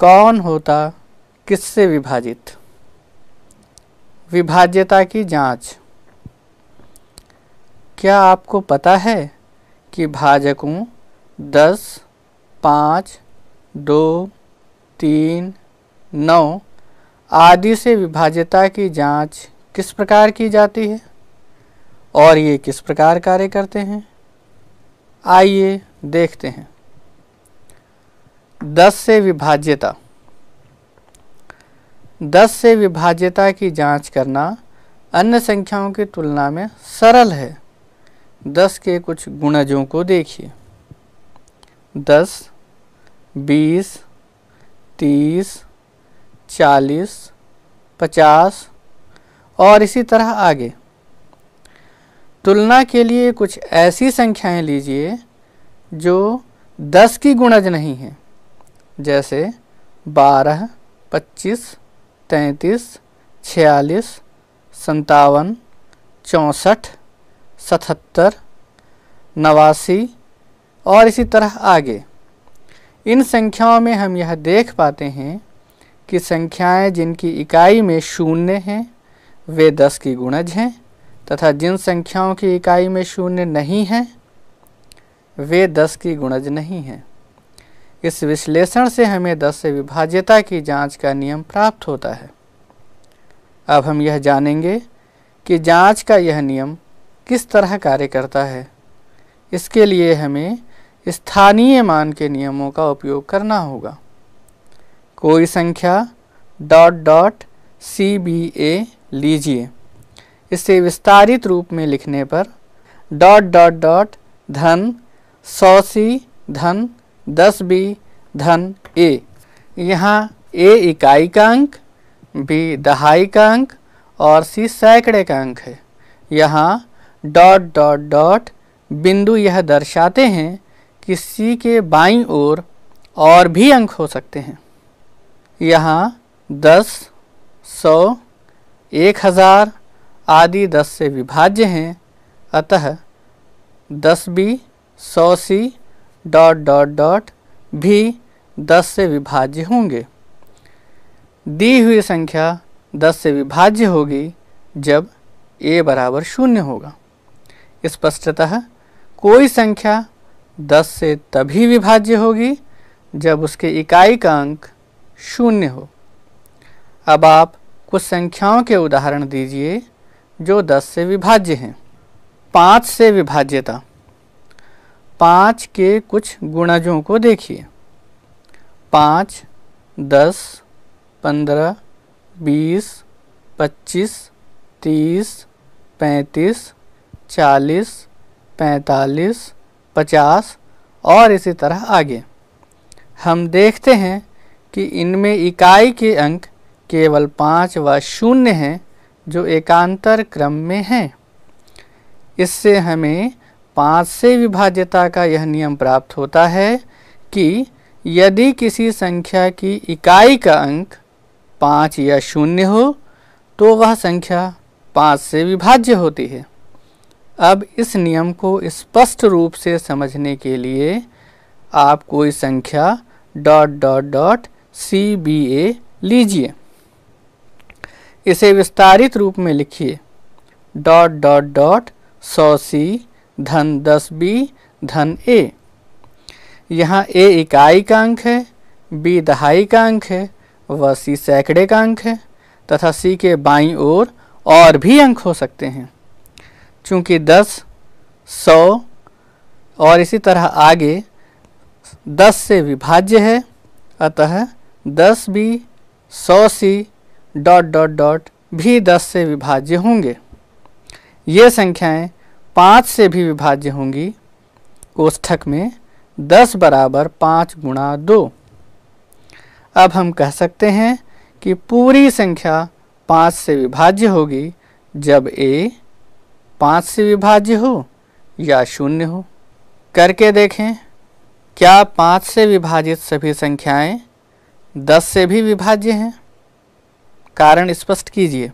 कौन होता किससे विभाजित विभाज्यता की जांच क्या आपको पता है कि भाजकों दस पाँच दो तीन नौ आदि से विभाज्यता की जांच किस प्रकार की जाती है और ये किस प्रकार कार्य करते हैं आइए देखते हैं दस से विभाज्यता दस से विभाज्यता की जांच करना अन्य संख्याओं की तुलना में सरल है दस के कुछ गुणजों को देखिए दस बीस तीस चालीस पचास और इसी तरह आगे तुलना के लिए कुछ ऐसी संख्याएं लीजिए जो दस की गुणज नहीं हैं जैसे बारह पच्चीस तैंतीस छियालीस संतावन चौंसठ सतहत्तर नवासी और इसी तरह आगे इन संख्याओं में हम यह देख पाते हैं कि संख्याएं जिनकी इकाई में शून्य हैं वे दस की गुणज हैं तथा जिन संख्याओं की इकाई में शून्य नहीं हैं वे दस की गुणज नहीं हैं इस विश्लेषण से हमें दस से विभाज्यता की जांच का नियम प्राप्त होता है अब हम यह जानेंगे कि जांच का यह नियम किस तरह कार्य करता है इसके लिए हमें स्थानीय मान के नियमों का उपयोग करना होगा कोई संख्या dot dot C B A लीजिए इसे विस्तारित रूप में लिखने पर डॉट डॉट डॉट धन सौ सी धन दस बी धन ए यहाँ ए इकाई का अंक बी दहाई का अंक और सी सैकड़े का अंक है यहाँ डॉट डॉट डॉट बिंदु यह दर्शाते हैं कि सी के बाई ओर और, और भी अंक हो सकते हैं यहाँ दस सौ एक हज़ार आदि दस से विभाज्य हैं अतः दस बी सौ सी डॉट डॉट डॉट भी दस से विभाज्य होंगे दी हुई संख्या दस से विभाज्य होगी जब ए बराबर शून्य होगा स्पष्टतः कोई संख्या दस से तभी विभाज्य होगी जब उसके इकाई का अंक शून्य हो अब आप कुछ संख्याओं के उदाहरण दीजिए जो दस से विभाज्य हैं पाँच से विभाज्यता पाँच के कुछ गुणजों को देखिए पाँच दस पंद्रह बीस पच्चीस तीस पैंतीस चालीस पैंतालीस पचास और इसी तरह आगे हम देखते हैं कि इनमें इकाई के अंक केवल पाँच व शून्य हैं जो एकांतर क्रम में हैं इससे हमें पाँच से विभाज्यता का यह नियम प्राप्त होता है कि यदि किसी संख्या की इकाई का अंक पाँच या शून्य हो तो वह संख्या पाँच से विभाज्य होती है अब इस नियम को स्पष्ट रूप से समझने के लिए आप कोई संख्या dot dot dot C B A लीजिए इसे विस्तारित रूप में लिखिए डॉट डॉट डॉट सौ सी धन दस बी धन ए यहाँ ए इकाई का अंक है बी दहाई का अंक है व सी सैकड़े का अंक है तथा सी के बाई ओर और भी अंक हो सकते हैं चूँकि दस सौ और इसी तरह आगे दस से विभाज्य है अतः दस बी सौ सी डॉट डॉट डॉट भी दस से विभाज्य होंगे ये संख्याएं पाँच से भी विभाज्य होंगी कोष्ठक में दस बराबर पाँच गुणा दो अब हम कह सकते हैं कि पूरी संख्या पाँच से विभाज्य होगी जब ए पाँच से विभाज्य हो या शून्य हो करके देखें क्या पाँच से विभाजित सभी संख्याएं दस से भी विभाज्य हैं कारण स्पष्ट कीजिए